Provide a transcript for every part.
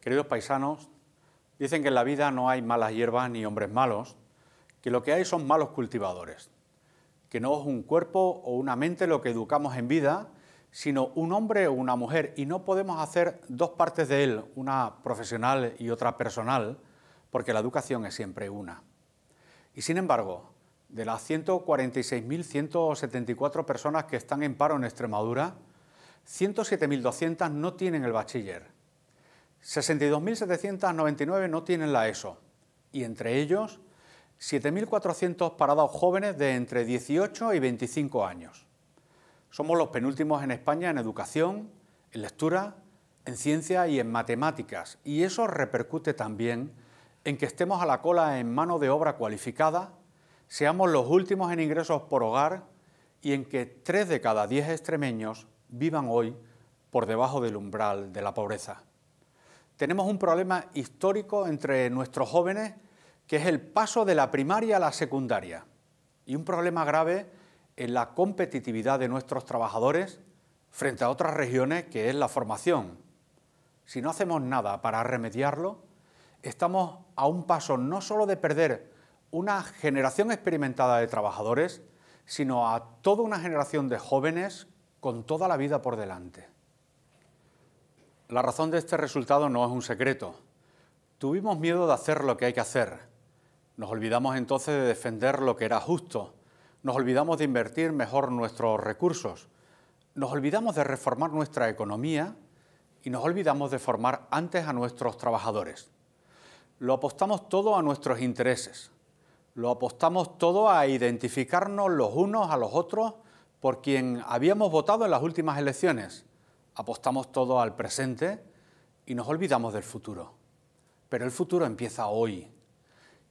Queridos paisanos, Dicen que en la vida no hay malas hierbas ni hombres malos, que lo que hay son malos cultivadores, que no es un cuerpo o una mente lo que educamos en vida, sino un hombre o una mujer, y no podemos hacer dos partes de él, una profesional y otra personal, porque la educación es siempre una. Y sin embargo, de las 146.174 personas que están en paro en Extremadura, 107.200 no tienen el bachiller 62.799 no tienen la ESO y entre ellos 7.400 parados jóvenes de entre 18 y 25 años. Somos los penúltimos en España en educación, en lectura, en ciencia y en matemáticas y eso repercute también en que estemos a la cola en mano de obra cualificada, seamos los últimos en ingresos por hogar y en que 3 de cada 10 extremeños vivan hoy por debajo del umbral de la pobreza tenemos un problema histórico entre nuestros jóvenes, que es el paso de la primaria a la secundaria, y un problema grave en la competitividad de nuestros trabajadores frente a otras regiones, que es la formación. Si no hacemos nada para remediarlo, estamos a un paso no solo de perder una generación experimentada de trabajadores, sino a toda una generación de jóvenes con toda la vida por delante. La razón de este resultado no es un secreto. Tuvimos miedo de hacer lo que hay que hacer. Nos olvidamos entonces de defender lo que era justo. Nos olvidamos de invertir mejor nuestros recursos. Nos olvidamos de reformar nuestra economía y nos olvidamos de formar antes a nuestros trabajadores. Lo apostamos todo a nuestros intereses. Lo apostamos todo a identificarnos los unos a los otros por quien habíamos votado en las últimas elecciones apostamos todo al presente y nos olvidamos del futuro. Pero el futuro empieza hoy.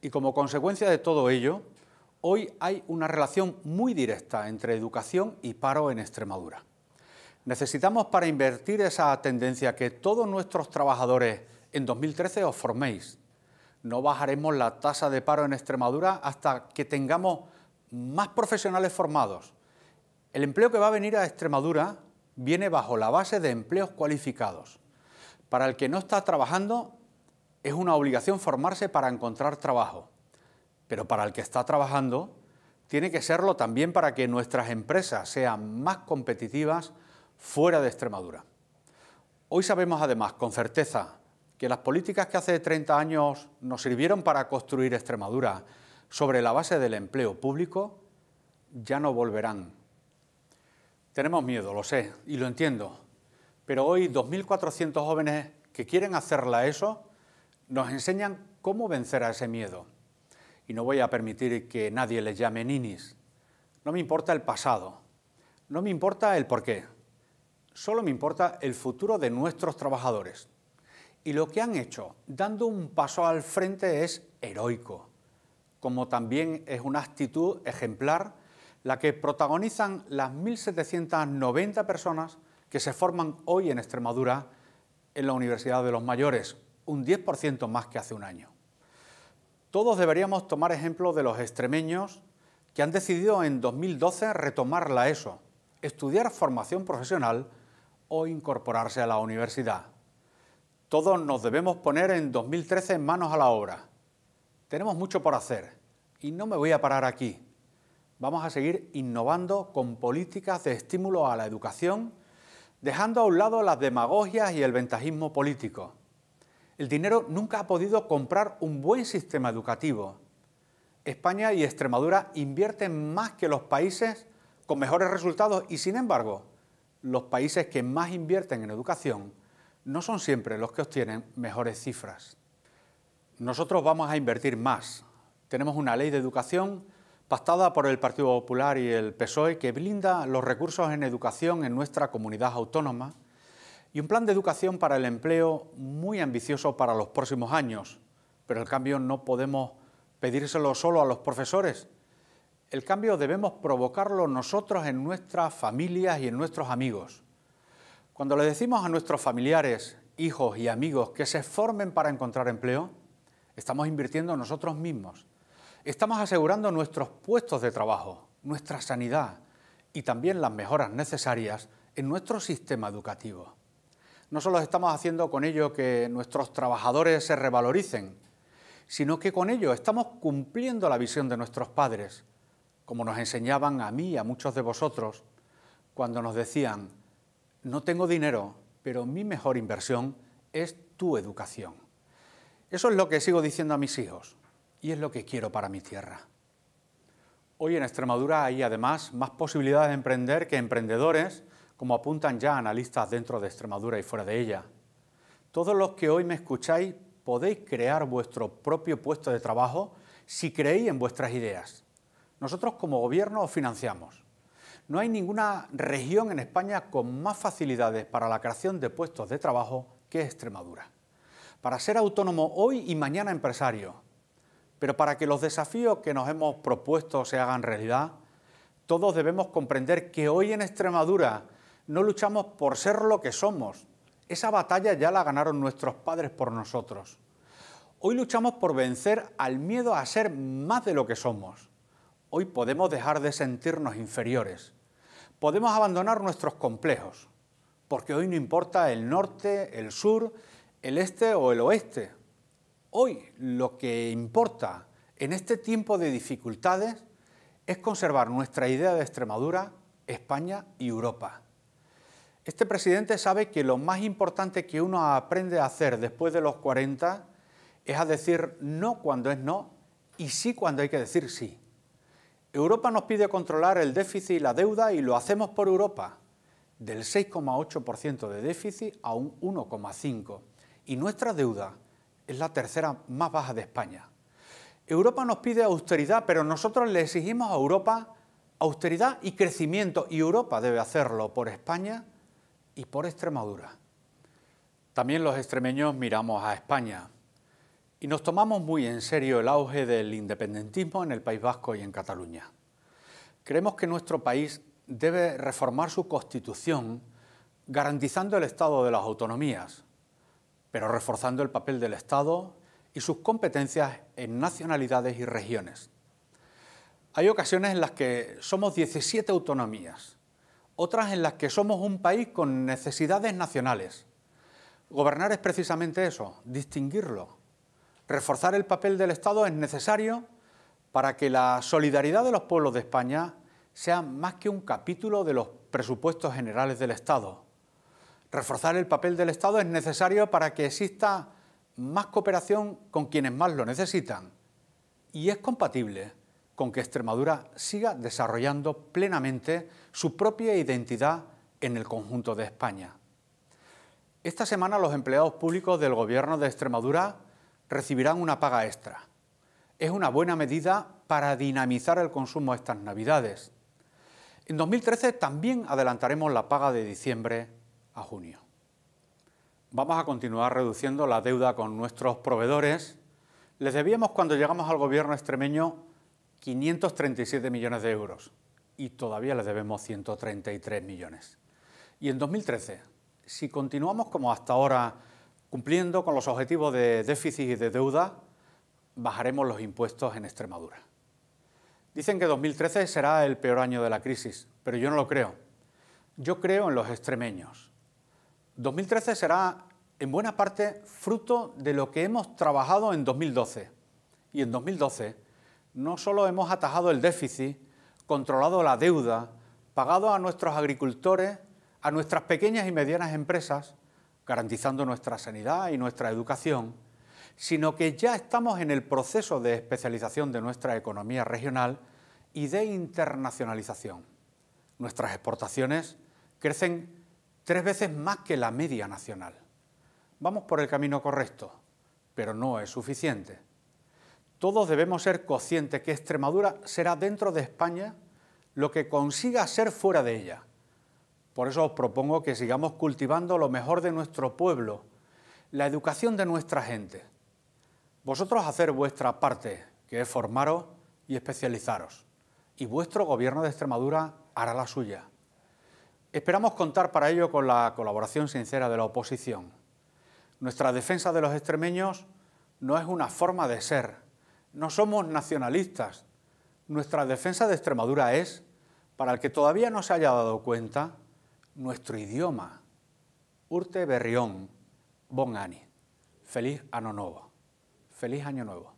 Y como consecuencia de todo ello, hoy hay una relación muy directa entre educación y paro en Extremadura. Necesitamos para invertir esa tendencia que todos nuestros trabajadores en 2013 os forméis. No bajaremos la tasa de paro en Extremadura hasta que tengamos más profesionales formados. El empleo que va a venir a Extremadura viene bajo la base de empleos cualificados. Para el que no está trabajando, es una obligación formarse para encontrar trabajo, pero para el que está trabajando, tiene que serlo también para que nuestras empresas sean más competitivas fuera de Extremadura. Hoy sabemos además con certeza que las políticas que hace 30 años nos sirvieron para construir Extremadura sobre la base del empleo público ya no volverán tenemos miedo, lo sé, y lo entiendo, pero hoy 2.400 jóvenes que quieren hacerla eso nos enseñan cómo vencer a ese miedo. Y no voy a permitir que nadie les llame ninis. No me importa el pasado, no me importa el porqué, solo me importa el futuro de nuestros trabajadores. Y lo que han hecho, dando un paso al frente, es heroico, como también es una actitud ejemplar la que protagonizan las 1.790 personas que se forman hoy en Extremadura en la Universidad de los Mayores, un 10% más que hace un año. Todos deberíamos tomar ejemplo de los extremeños que han decidido en 2012 retomar la ESO, estudiar formación profesional o incorporarse a la universidad. Todos nos debemos poner en 2013 manos a la obra. Tenemos mucho por hacer y no me voy a parar aquí. Vamos a seguir innovando con políticas de estímulo a la educación, dejando a un lado las demagogias y el ventajismo político. El dinero nunca ha podido comprar un buen sistema educativo. España y Extremadura invierten más que los países con mejores resultados y, sin embargo, los países que más invierten en educación no son siempre los que obtienen mejores cifras. Nosotros vamos a invertir más. Tenemos una ley de educación pactada por el Partido Popular y el PSOE, que blinda los recursos en educación en nuestra comunidad autónoma y un plan de educación para el empleo muy ambicioso para los próximos años. Pero el cambio no podemos pedírselo solo a los profesores. El cambio debemos provocarlo nosotros en nuestras familias y en nuestros amigos. Cuando le decimos a nuestros familiares, hijos y amigos que se formen para encontrar empleo, estamos invirtiendo nosotros mismos estamos asegurando nuestros puestos de trabajo, nuestra sanidad y también las mejoras necesarias en nuestro sistema educativo. No solo estamos haciendo con ello que nuestros trabajadores se revaloricen, sino que con ello estamos cumpliendo la visión de nuestros padres, como nos enseñaban a mí y a muchos de vosotros, cuando nos decían, no tengo dinero, pero mi mejor inversión es tu educación. Eso es lo que sigo diciendo a mis hijos y es lo que quiero para mi tierra. Hoy en Extremadura hay además más posibilidades de emprender que emprendedores, como apuntan ya analistas dentro de Extremadura y fuera de ella. Todos los que hoy me escucháis podéis crear vuestro propio puesto de trabajo si creéis en vuestras ideas. Nosotros como gobierno os financiamos. No hay ninguna región en España con más facilidades para la creación de puestos de trabajo que Extremadura. Para ser autónomo hoy y mañana empresario, pero para que los desafíos que nos hemos propuesto se hagan realidad, todos debemos comprender que hoy en Extremadura no luchamos por ser lo que somos. Esa batalla ya la ganaron nuestros padres por nosotros. Hoy luchamos por vencer al miedo a ser más de lo que somos. Hoy podemos dejar de sentirnos inferiores. Podemos abandonar nuestros complejos, porque hoy no importa el norte, el sur, el este o el oeste. Hoy lo que importa en este tiempo de dificultades es conservar nuestra idea de Extremadura, España y Europa. Este presidente sabe que lo más importante que uno aprende a hacer después de los 40 es a decir no cuando es no y sí cuando hay que decir sí. Europa nos pide controlar el déficit y la deuda y lo hacemos por Europa, del 6,8% de déficit a un 1,5%. Y nuestra deuda, es la tercera más baja de España. Europa nos pide austeridad, pero nosotros le exigimos a Europa austeridad y crecimiento, y Europa debe hacerlo por España y por Extremadura. También los extremeños miramos a España y nos tomamos muy en serio el auge del independentismo en el País Vasco y en Cataluña. Creemos que nuestro país debe reformar su constitución garantizando el estado de las autonomías, pero reforzando el papel del Estado y sus competencias en nacionalidades y regiones. Hay ocasiones en las que somos 17 autonomías, otras en las que somos un país con necesidades nacionales. Gobernar es precisamente eso, distinguirlo. Reforzar el papel del Estado es necesario para que la solidaridad de los pueblos de España sea más que un capítulo de los presupuestos generales del Estado Reforzar el papel del Estado es necesario para que exista más cooperación con quienes más lo necesitan y es compatible con que Extremadura siga desarrollando plenamente su propia identidad en el conjunto de España. Esta semana los empleados públicos del Gobierno de Extremadura recibirán una paga extra. Es una buena medida para dinamizar el consumo estas Navidades. En 2013 también adelantaremos la paga de diciembre a junio. Vamos a continuar reduciendo la deuda con nuestros proveedores. Les debíamos cuando llegamos al gobierno extremeño 537 millones de euros y todavía les debemos 133 millones. Y en 2013, si continuamos como hasta ahora cumpliendo con los objetivos de déficit y de deuda, bajaremos los impuestos en Extremadura. Dicen que 2013 será el peor año de la crisis, pero yo no lo creo. Yo creo en los extremeños 2013 será en buena parte fruto de lo que hemos trabajado en 2012. Y en 2012 no solo hemos atajado el déficit, controlado la deuda, pagado a nuestros agricultores, a nuestras pequeñas y medianas empresas, garantizando nuestra sanidad y nuestra educación, sino que ya estamos en el proceso de especialización de nuestra economía regional y de internacionalización. Nuestras exportaciones crecen tres veces más que la media nacional. Vamos por el camino correcto, pero no es suficiente. Todos debemos ser conscientes que Extremadura será dentro de España lo que consiga ser fuera de ella. Por eso os propongo que sigamos cultivando lo mejor de nuestro pueblo, la educación de nuestra gente. Vosotros hacer vuestra parte, que es formaros y especializaros. Y vuestro gobierno de Extremadura hará la suya. Esperamos contar para ello con la colaboración sincera de la oposición. Nuestra defensa de los extremeños no es una forma de ser, no somos nacionalistas. Nuestra defensa de Extremadura es, para el que todavía no se haya dado cuenta, nuestro idioma. Urte Berrión, Bon Ani. Feliz Año Nuevo. Feliz Año Nuevo.